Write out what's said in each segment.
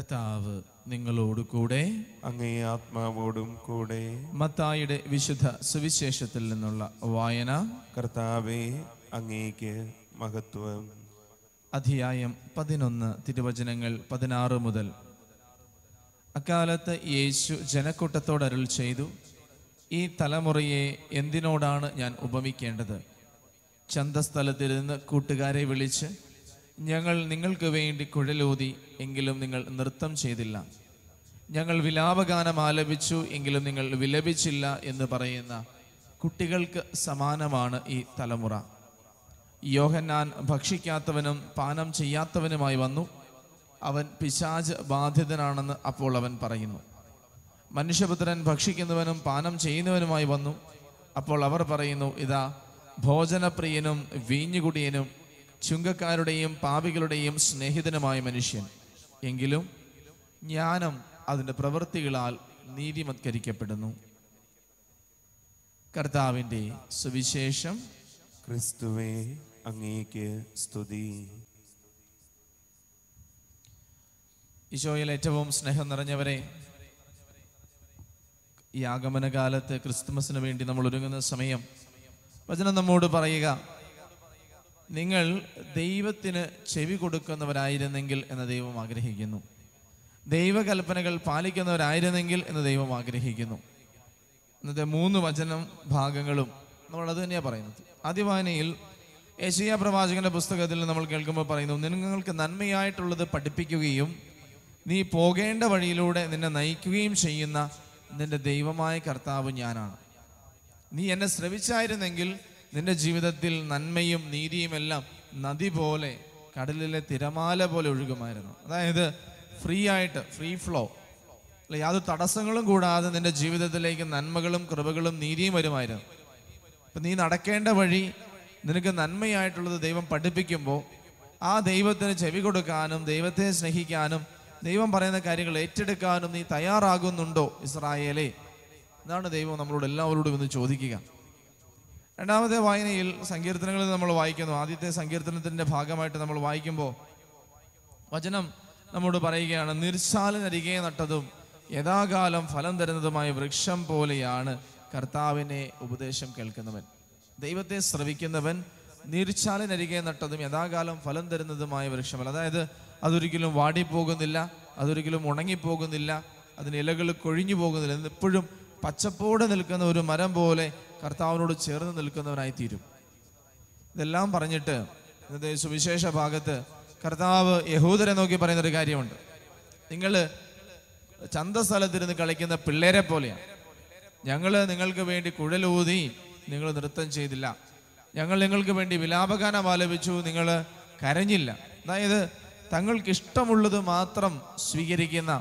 കർത്താവ് നിങ്ങളോട് കൂടെ അങ്ങേ ആത്മാവോടും കൂടെ മത്തായിയുടെ വിശുദ്ധ സുവിശേഷത്തിൽ നിന്നുള്ള വായന കർത്താവേ അങ്ങേക്ക് മഹത്വം അധ്യായം പതിനൊന്ന് തിരുവചനങ്ങൾ പതിനാറ് മുതൽ അക്കാലത്ത് യേശു ജനക്കൂട്ടത്തോട് അരുൾ ചെയ്തു ഈ തലമുറയെ എന്തിനോടാണ് ഞാൻ ഉപമിക്കേണ്ടത് ചന്തസ്ഥലത്തിരുന്ന് കൂട്ടുകാരെ വിളിച്ച് ഞങ്ങൾ നിങ്ങൾക്ക് വേണ്ടി കുഴലൂതി എങ്കിലും നിങ്ങൾ നൃത്തം ചെയ്തില്ല ഞങ്ങൾ വിലാപഗാനം ആലപിച്ചു എങ്കിലും നിങ്ങൾ വിലപിച്ചില്ല എന്ന് പറയുന്ന കുട്ടികൾക്ക് സമാനമാണ് ഈ തലമുറ യോഹന്നാൻ ഭക്ഷിക്കാത്തവനും പാനം ചെയ്യാത്തവനുമായി വന്നു അവൻ പിശാജ് ബാധിതനാണെന്ന് അപ്പോൾ അവൻ പറയുന്നു മനുഷ്യപുത്രൻ ഭക്ഷിക്കുന്നവനും പാനം ചെയ്യുന്നവനുമായി വന്നു അപ്പോൾ അവർ പറയുന്നു ഇതാ ഭോജനപ്രിയനും വീഞ്ഞുകുടിയനും ചുങ്കക്കാരുടെയും പാപികളുടെയും സ്നേഹിതനുമായ മനുഷ്യൻ എങ്കിലും ജ്ഞാനം അതിൻ്റെ പ്രവൃത്തികളാൽ നീതിമത്കരിക്കപ്പെടുന്നു കർത്താവിൻ്റെ സുവിശേഷം ക്രിസ്തുവേ അങ്ങേക്ക് സ്തുതി ഈശോയിൽ ഏറ്റവും സ്നേഹം നിറഞ്ഞവരെ ഈ ആഗമന കാലത്ത് ക്രിസ്തുമസിന് വേണ്ടി നമ്മൾ ഒരുങ്ങുന്ന സമയം വചനം നമ്മോട് പറയുക നിങ്ങൾ ദൈവത്തിന് ചെവി കൊടുക്കുന്നവരായിരുന്നെങ്കിൽ എന്ന് ദൈവം ആഗ്രഹിക്കുന്നു ദൈവകൽപ്പനകൾ പാലിക്കുന്നവരായിരുന്നെങ്കിൽ എന്ന് ദൈവം ആഗ്രഹിക്കുന്നു ഇന്നത്തെ മൂന്ന് വചനം ഭാഗങ്ങളും നമ്മൾ അത് തന്നെയാണ് പറയുന്നത് ആദ്യവായനയിൽ ഏഷ്യ പ്രവാചകന്റെ പുസ്തകത്തിൽ നമ്മൾ കേൾക്കുമ്പോൾ പറയുന്നു നിങ്ങൾക്ക് നന്മയായിട്ടുള്ളത് പഠിപ്പിക്കുകയും നീ പോകേണ്ട വഴിയിലൂടെ നിന്നെ നയിക്കുകയും ചെയ്യുന്ന നിന്റെ ദൈവമായ കർത്താവ് ഞാനാണ് നീ എന്നെ ശ്രവിച്ചായിരുന്നെങ്കിൽ നിന്റെ ജീവിതത്തിൽ നന്മയും നീതിയുമെല്ലാം നദി പോലെ കടലിലെ തിരമാല പോലെ ഒഴുകുമായിരുന്നു അതായത് ഫ്രീ ആയിട്ട് ഫ്രീ ഫ്ലോ അല്ല യാതൊരു തടസ്സങ്ങളും കൂടാതെ നിന്റെ ജീവിതത്തിലേക്ക് നന്മകളും കൃപകളും നീതിയും വരുമായിരുന്നു അപ്പം നീ നടക്കേണ്ട വഴി നിനക്ക് നന്മയായിട്ടുള്ളത് ദൈവം പഠിപ്പിക്കുമ്പോൾ ആ ദൈവത്തിന് ചെവി കൊടുക്കാനും ദൈവത്തെ സ്നേഹിക്കാനും ദൈവം പറയുന്ന കാര്യങ്ങൾ ഏറ്റെടുക്കാനും നീ തയ്യാറാകുന്നുണ്ടോ ഇസ്രായേലേ എന്നാണ് ദൈവം നമ്മളോട് എല്ലാവരോടും ഒന്ന് ചോദിക്കുക രണ്ടാമത്തെ വായനയിൽ സങ്കീർത്തനങ്ങളിൽ നമ്മൾ വായിക്കുന്നു ആദ്യത്തെ സങ്കീർത്തനത്തിന്റെ ഭാഗമായിട്ട് നമ്മൾ വായിക്കുമ്പോൾ വചനം നമ്മോട് പറയുകയാണ് നിർശാലനരികെ നട്ടതും യഥാകാലം ഫലം തരുന്നതുമായ വൃക്ഷം പോലെയാണ് കർത്താവിനെ ഉപദേശം കേൾക്കുന്നവൻ ദൈവത്തെ ശ്രവിക്കുന്നവൻ നീർച്ചാലിനരികെ നട്ടതും യഥാകാലം ഫലം തരുന്നതുമായ വൃക്ഷമല്ല അതായത് അതൊരിക്കലും വാടിപ്പോകുന്നില്ല അതൊരിക്കലും ഉണങ്ങിപ്പോകുന്നില്ല അതിന് ഇലകൾ കൊഴിഞ്ഞു പോകുന്നില്ല എപ്പോഴും പച്ചപ്പോടെ നിൽക്കുന്ന ഒരു മരം പോലെ കർത്താവിനോട് ചേർന്ന് നിൽക്കുന്നവനായി തീരും ഇതെല്ലാം പറഞ്ഞിട്ട് ഇന്നത്തെ സുവിശേഷ ഭാഗത്ത് കർത്താവ് യഹൂദരെ നോക്കി പറയുന്നൊരു ഒരു കാര്യമുണ്ട് നിങ്ങൾ സ്ഥലത്തിരുന്ന് കളിക്കുന്ന പിള്ളേരെ പോലെയാണ് ഞങ്ങൾ നിങ്ങൾക്ക് വേണ്ടി കുഴലൂതി നിങ്ങൾ നൃത്തം ചെയ്തില്ല ഞങ്ങൾ നിങ്ങൾക്ക് വേണ്ടി വിലാപഗാനം ആലപിച്ചു നിങ്ങൾ കരഞ്ഞില്ല അതായത് തങ്ങൾക്ക് ഇഷ്ടമുള്ളത് മാത്രം സ്വീകരിക്കുന്ന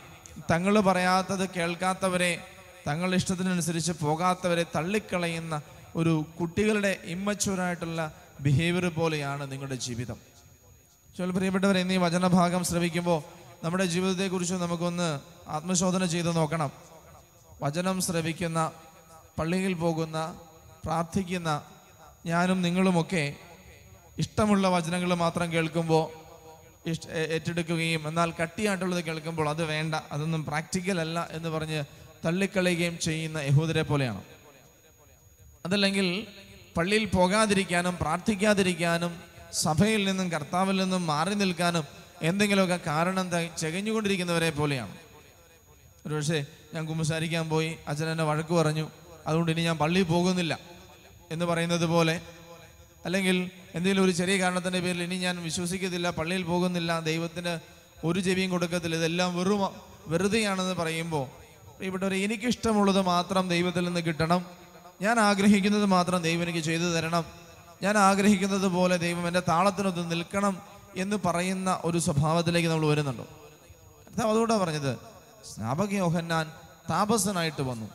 തങ്ങൾ പറയാത്തത് കേൾക്കാത്തവരെ തങ്ങളുടെ ഇഷ്ടത്തിനനുസരിച്ച് പോകാത്തവരെ തള്ളിക്കളയുന്ന ഒരു കുട്ടികളുടെ ഇമ്മച്ചുവരായിട്ടുള്ള ബിഹേവിയർ പോലെയാണ് നിങ്ങളുടെ ജീവിതം ചില പ്രിയപ്പെട്ടവർ എന്നീ വചനഭാഗം ശ്രവിക്കുമ്പോൾ നമ്മുടെ ജീവിതത്തെക്കുറിച്ച് നമുക്കൊന്ന് ആത്മശോധന ചെയ്ത് നോക്കണം വചനം ശ്രവിക്കുന്ന പള്ളിയിൽ പോകുന്ന പ്രാർത്ഥിക്കുന്ന ഞാനും നിങ്ങളുമൊക്കെ ഇഷ്ടമുള്ള വചനങ്ങൾ മാത്രം കേൾക്കുമ്പോൾ ഏറ്റെടുക്കുകയും എന്നാൽ കട്ടിയായിട്ടുള്ളത് കേൾക്കുമ്പോൾ അത് വേണ്ട അതൊന്നും പ്രാക്ടിക്കൽ അല്ല എന്ന് പറഞ്ഞ് തള്ളിക്കളയുകയും ചെയ്യുന്ന യഹൂദരെ പോലെയാണ് അതല്ലെങ്കിൽ പള്ളിയിൽ പോകാതിരിക്കാനും പ്രാർത്ഥിക്കാതിരിക്കാനും സഭയിൽ നിന്നും കർത്താവിൽ നിന്നും മാറി നിൽക്കാനും എന്തെങ്കിലുമൊക്കെ കാരണം ചകഞ്ഞുകൊണ്ടിരിക്കുന്നവരെ പോലെയാണ് ഒരുപക്ഷെ ഞാൻ കുമ്പസാരിക്കാൻ പോയി അച്ഛൻ എന്നെ വഴക്ക് പറഞ്ഞു അതുകൊണ്ട് ഇനി ഞാൻ പള്ളിയിൽ പോകുന്നില്ല എന്ന് പറയുന്നത് പോലെ അല്ലെങ്കിൽ എന്തെങ്കിലും ഒരു ചെറിയ കാരണത്തിൻ്റെ പേരിൽ ഇനി ഞാൻ വിശ്വസിക്കത്തില്ല പള്ളിയിൽ പോകുന്നില്ല ദൈവത്തിന് ഒരു ചെവിയും കൊടുക്കത്തില്ല ഇതെല്ലാം വെറു വെറുതെയാണെന്ന് പറയുമ്പോൾ ഇവിടെ ഒരു എനിക്കിഷ്ടമുള്ളത് മാത്രം ദൈവത്തിൽ നിന്ന് കിട്ടണം ഞാൻ ആഗ്രഹിക്കുന്നത് മാത്രം ദൈവം എനിക്ക് ചെയ്തു തരണം ഞാൻ ആഗ്രഹിക്കുന്നത് പോലെ ദൈവം എൻ്റെ താളത്തിനൊത്ത് നിൽക്കണം എന്ന് പറയുന്ന ഒരു സ്വഭാവത്തിലേക്ക് നമ്മൾ വരുന്നുണ്ടോ കർത്താവ് അതുകൊണ്ടാണ് പറഞ്ഞത് സ്നാപക യോഹന്നാൻ താപസനായിട്ട് വന്നു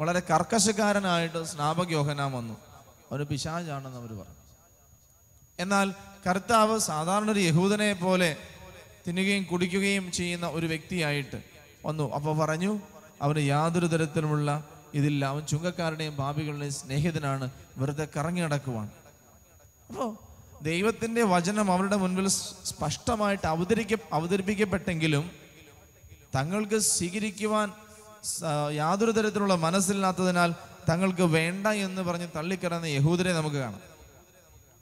വളരെ കർക്കശക്കാരനായിട്ട് സ്നാപക യോഹന്നാൻ വന്നു ഒരു പിശാചാണെന്ന് അവർ പറഞ്ഞു എന്നാൽ കർത്താവ് സാധാരണ ഒരു യഹൂദനെ പോലെ തിന്നുകയും കുടിക്കുകയും ചെയ്യുന്ന ഒരു വ്യക്തിയായിട്ട് വന്നു അപ്പോൾ പറഞ്ഞു അവന് യാതൊരു തരത്തിലുമുള്ള ഇതില്ല അവൻ ചുങ്കക്കാരുടെയും ഭാവികളുടെയും സ്നേഹിതനാണ് വെറുതെ കറങ്ങി നടക്കുവാണ് അപ്പോൾ ദൈവത്തിൻ്റെ വചനം അവരുടെ മുൻപിൽ സ്പഷ്ടമായിട്ട് അവതരിക്ക അവതരിപ്പിക്കപ്പെട്ടെങ്കിലും തങ്ങൾക്ക് സ്വീകരിക്കുവാൻ യാതൊരു തരത്തിലുള്ള മനസ്സില്ലാത്തതിനാൽ തങ്ങൾക്ക് വേണ്ട എന്ന് പറഞ്ഞ് തള്ളിക്കറന്ന യഹൂദരെ നമുക്ക് കാണാം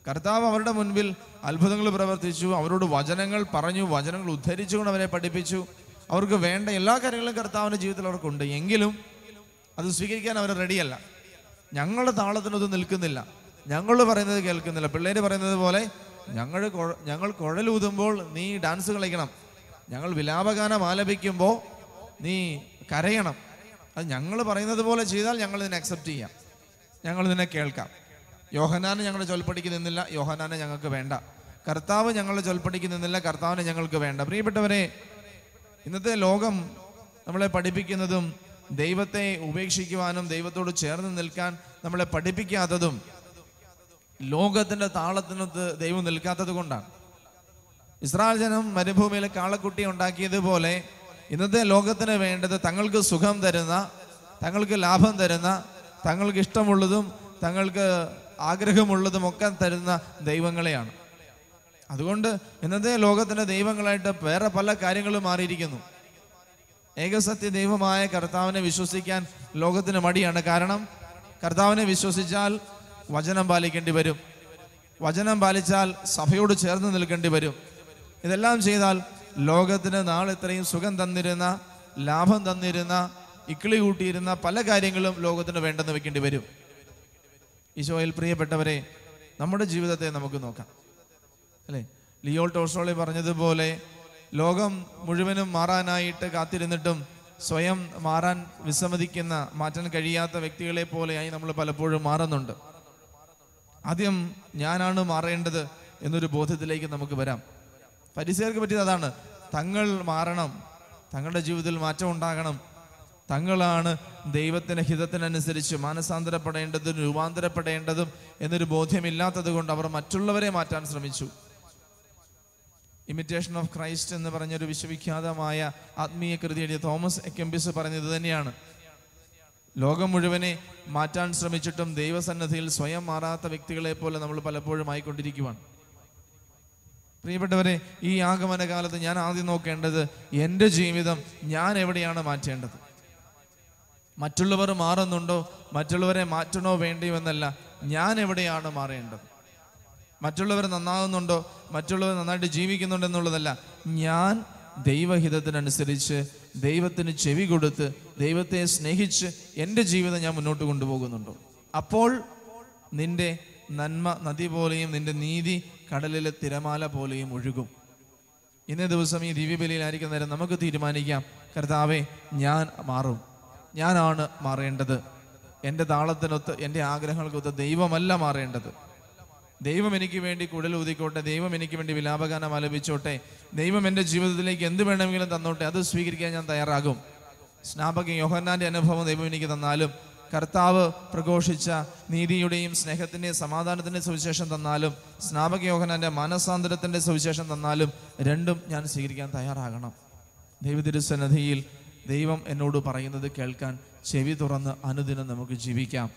കർത്താവ് അവരുടെ മുൻപിൽ അത്ഭുതങ്ങൾ പ്രവർത്തിച്ചു അവരോട് വചനങ്ങൾ പറഞ്ഞു വചനങ്ങൾ ഉദ്ധരിച്ചുകൊണ്ട് അവരെ പഠിപ്പിച്ചു അവർക്ക് വേണ്ട എല്ലാ കാര്യങ്ങളും കർത്താവിൻ്റെ ജീവിതത്തിൽ അവർക്കുണ്ട് എങ്കിലും അത് സ്വീകരിക്കാൻ അവർ റെഡിയല്ല ഞങ്ങളുടെ താളത്തിനൊന്നും നിൽക്കുന്നില്ല ഞങ്ങൾ പറയുന്നത് കേൾക്കുന്നില്ല പിള്ളേർ പറയുന്നത് പോലെ ഞങ്ങൾ ഞങ്ങൾ കുഴലൂതുമ്പോൾ നീ ഡാൻസ് കളിക്കണം ഞങ്ങൾ വിലാപഗാനം ആലപിക്കുമ്പോൾ നീ കരയണം അത് ഞങ്ങൾ പറയുന്നത് പോലെ ചെയ്താൽ ഞങ്ങൾ ഇതിനെ അക്സെപ്റ്റ് ചെയ്യാം ഞങ്ങൾ ഇതിനെ കേൾക്കാം യോഹനാനെ ഞങ്ങളുടെ ചൊൽപ്പടിക്ക് നിന്നില്ല യോഹനാനെ ഞങ്ങൾക്ക് വേണ്ട കർത്താവ് ഞങ്ങളുടെ ചൊൽപ്പടിക്ക് നിന്നില്ല കർത്താവിനെ ഞങ്ങൾക്ക് വേണ്ട പ്രിയപ്പെട്ടവരെ ഇന്നത്തെ ലോകം നമ്മളെ പഠിപ്പിക്കുന്നതും ദൈവത്തെ ഉപേക്ഷിക്കുവാനും ദൈവത്തോട് ചേർന്ന് നിൽക്കാൻ നമ്മളെ പഠിപ്പിക്കാത്തതും ലോകത്തിൻ്റെ താളത്തിനൊത്ത് ദൈവം നിൽക്കാത്തത് കൊണ്ടാണ് ഇസ്രായേൽ ജനം മരുഭൂമിയിൽ കാളക്കുട്ടി ഉണ്ടാക്കിയതുപോലെ ഇന്നത്തെ ലോകത്തിന് വേണ്ടത് തങ്ങൾക്ക് സുഖം തരുന്ന തങ്ങൾക്ക് ലാഭം തരുന്ന തങ്ങൾക്ക് ഇഷ്ടമുള്ളതും തങ്ങൾക്ക് ആഗ്രഹമുള്ളതും ഒക്കെ തരുന്ന ദൈവങ്ങളെയാണ് അതുകൊണ്ട് ഇന്നത്തെ ലോകത്തിൻ്റെ ദൈവങ്ങളായിട്ട് വേറെ പല കാര്യങ്ങളും മാറിയിരിക്കുന്നു ഏകസത്യ ദൈവമായ കർത്താവിനെ വിശ്വസിക്കാൻ ലോകത്തിന് മടിയാണ് കാരണം കർത്താവിനെ വിശ്വസിച്ചാൽ വചനം പാലിക്കേണ്ടി വരും വചനം പാലിച്ചാൽ സഭയോട് ചേർന്ന് നിൽക്കേണ്ടി വരും ഇതെല്ലാം ചെയ്താൽ ലോകത്തിന് നാളിത്രയും സുഖം തന്നിരുന്ന ലാഭം തന്നിരുന്ന ഇക്കിളി കൂട്ടിയിരുന്ന പല കാര്യങ്ങളും ലോകത്തിന് വേണ്ടെന്ന് വെക്കേണ്ടി വരും ഈശോയിൽ പ്രിയപ്പെട്ടവരെ നമ്മുടെ ജീവിതത്തെ നമുക്ക് നോക്കാം അല്ലേ ലിയോൾ ടോൾസോളി പറഞ്ഞതുപോലെ ലോകം മുഴുവനും മാറാനായിട്ട് കാത്തിരുന്നിട്ടും സ്വയം മാറാൻ വിസമ്മതിക്കുന്ന മാറ്റാൻ കഴിയാത്ത വ്യക്തികളെ പോലെയായി നമ്മൾ പലപ്പോഴും മാറുന്നുണ്ട് ആദ്യം ഞാനാണ് മാറേണ്ടത് എന്നൊരു ബോധത്തിലേക്ക് നമുക്ക് വരാം പരിസരക്ക് പറ്റിയത് അതാണ് തങ്ങൾ മാറണം തങ്ങളുടെ ജീവിതത്തിൽ മാറ്റം ഉണ്ടാകണം തങ്ങളാണ് ദൈവത്തിന് ഹിതത്തിനനുസരിച്ച് മാനസാന്തരപ്പെടേണ്ടതും രൂപാന്തരപ്പെടേണ്ടതും എന്നൊരു ബോധ്യമില്ലാത്തത് കൊണ്ട് അവർ മറ്റുള്ളവരെ മാറ്റാൻ ശ്രമിച്ചു ഇമിറ്റേഷൻ ഓഫ് ക്രൈസ്റ്റ് എന്ന് പറഞ്ഞൊരു വിശ്വവിഖ്യാതമായ ആത്മീയ കൃതി എഴുതിയ തോമസ് എക്കംബിസ് പറഞ്ഞത് തന്നെയാണ് ലോകം മുഴുവനെ മാറ്റാൻ ശ്രമിച്ചിട്ടും ദൈവസന്നദ്ധിയിൽ സ്വയം മാറാത്ത വ്യക്തികളെ പോലെ നമ്മൾ പലപ്പോഴും ആയിക്കൊണ്ടിരിക്കുവാണ് പ്രിയപ്പെട്ടവരെ ഈ ആഗമന കാലത്ത് ഞാൻ ആദ്യം നോക്കേണ്ടത് എൻ്റെ ജീവിതം ഞാൻ എവിടെയാണ് മാറ്റേണ്ടത് മറ്റുള്ളവർ മാറുന്നുണ്ടോ മറ്റുള്ളവരെ മാറ്റണോ വേണ്ടിയോ എന്നല്ല ഞാൻ എവിടെയാണ് മാറേണ്ടത് മറ്റുള്ളവർ നന്നാകുന്നുണ്ടോ മറ്റുള്ളവർ നന്നായിട്ട് ജീവിക്കുന്നുണ്ടെന്നുള്ളതല്ല ഞാൻ ദൈവഹിതത്തിനനുസരിച്ച് ദൈവത്തിന് ചെവി കൊടുത്ത് ദൈവത്തെ സ്നേഹിച്ച് എൻ്റെ ജീവിതം ഞാൻ മുന്നോട്ട് കൊണ്ടുപോകുന്നുണ്ടോ അപ്പോൾ നിന്റെ നന്മ നദി പോലെയും നിന്റെ നീതി കടലിലെ തിരമാല പോലെയും ഒഴുകും ഇന്നേ ദിവസം ഈ ആയിരിക്കുന്ന നേരം നമുക്ക് തീരുമാനിക്കാം കർത്താവെ ഞാൻ മാറും ഞാനാണ് മാറേണ്ടത് എൻ്റെ താളത്തിനൊത്ത് എൻ്റെ ആഗ്രഹങ്ങൾക്കൊത്ത് ദൈവമല്ല മാറേണ്ടത് ദൈവം എനിക്ക് വേണ്ടി ഊതിക്കോട്ടെ ദൈവം എനിക്ക് വേണ്ടി വിലാപഗാനം ആലപിച്ചോട്ടെ ദൈവം എൻ്റെ ജീവിതത്തിലേക്ക് എന്ത് വേണമെങ്കിലും തന്നോട്ടെ അത് സ്വീകരിക്കാൻ ഞാൻ തയ്യാറാകും സ്നാപക യോഹന്നാൻ്റെ അനുഭവം ദൈവം എനിക്ക് തന്നാലും കർത്താവ് പ്രഘോഷിച്ച നീതിയുടെയും സ്നേഹത്തിൻ്റെയും സമാധാനത്തിൻ്റെ സുവിശേഷം തന്നാലും സ്നാപക യോഹനാൻ്റെ മാനസാന്തരത്തിൻ്റെ സുവിശേഷം തന്നാലും രണ്ടും ഞാൻ സ്വീകരിക്കാൻ തയ്യാറാകണം ദൈവതിരുസന്നധിയിൽ ദൈവം എന്നോട് പറയുന്നത് കേൾക്കാൻ ചെവി തുറന്ന് അനുദിനം നമുക്ക് ജീവിക്കാം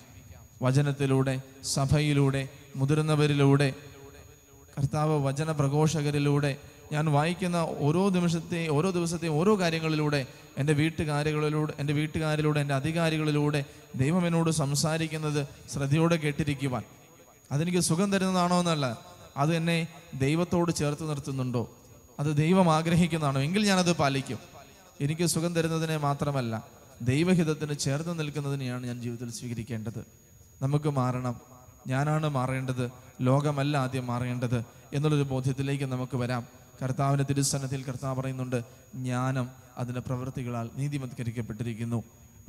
വചനത്തിലൂടെ സഭയിലൂടെ മുതിർന്നവരിലൂടെ കർത്താവ് വചന പ്രഘോഷകരിലൂടെ ഞാൻ വായിക്കുന്ന ഓരോ നിമിഷത്തെ ഓരോ ദിവസത്തെയും ഓരോ കാര്യങ്ങളിലൂടെ എൻ്റെ വീട്ടുകാരികളിലൂടെ എൻ്റെ വീട്ടുകാരിലൂടെ എൻ്റെ അധികാരികളിലൂടെ ദൈവം എന്നോട് സംസാരിക്കുന്നത് ശ്രദ്ധയോടെ കേട്ടിരിക്കുവാൻ അതെനിക്ക് സുഖം തരുന്നതാണോ എന്നല്ല അത് എന്നെ ദൈവത്തോട് ചേർത്ത് നിർത്തുന്നുണ്ടോ അത് ദൈവം ആഗ്രഹിക്കുന്നതാണോ എങ്കിൽ ഞാനത് പാലിക്കും എനിക്ക് സുഖം തരുന്നതിനെ മാത്രമല്ല ദൈവഹിതത്തിന് ചേർന്ന് നിൽക്കുന്നതിനെയാണ് ഞാൻ ജീവിതത്തിൽ സ്വീകരിക്കേണ്ടത് നമുക്ക് മാറണം ഞാനാണ് മാറേണ്ടത് ലോകമല്ല ആദ്യം മാറേണ്ടത് എന്നുള്ളൊരു ബോധ്യത്തിലേക്ക് നമുക്ക് വരാം കർത്താവിൻ്റെ തിരുസനത്തിൽ കർത്താവ് പറയുന്നുണ്ട് ജ്ഞാനം അതിൻ്റെ പ്രവൃത്തികളാൽ നീതിമത്കരിക്കപ്പെട്ടിരിക്കുന്നു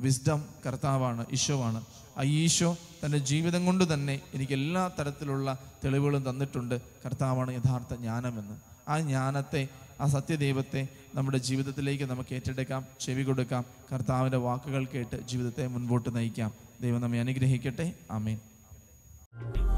വിസ്ഡം കർത്താവാണ് ഈശോവാണ് ആ ഈശോ തൻ്റെ ജീവിതം കൊണ്ട് തന്നെ എനിക്ക് എല്ലാ തരത്തിലുള്ള തെളിവുകളും തന്നിട്ടുണ്ട് കർത്താവാണ് യഥാർത്ഥ ജ്ഞാനമെന്ന് ആ ജ്ഞാനത്തെ ആ സത്യദൈവത്തെ നമ്മുടെ ജീവിതത്തിലേക്ക് നമുക്ക് ഏറ്റെടുക്കാം ചെവി കൊടുക്കാം കർത്താവിൻ്റെ വാക്കുകൾ കേട്ട് ജീവിതത്തെ മുൻപോട്ട് നയിക്കാം ദൈവം നമ്മെ അനുഗ്രഹിക്കട്ടെ ആമേൻ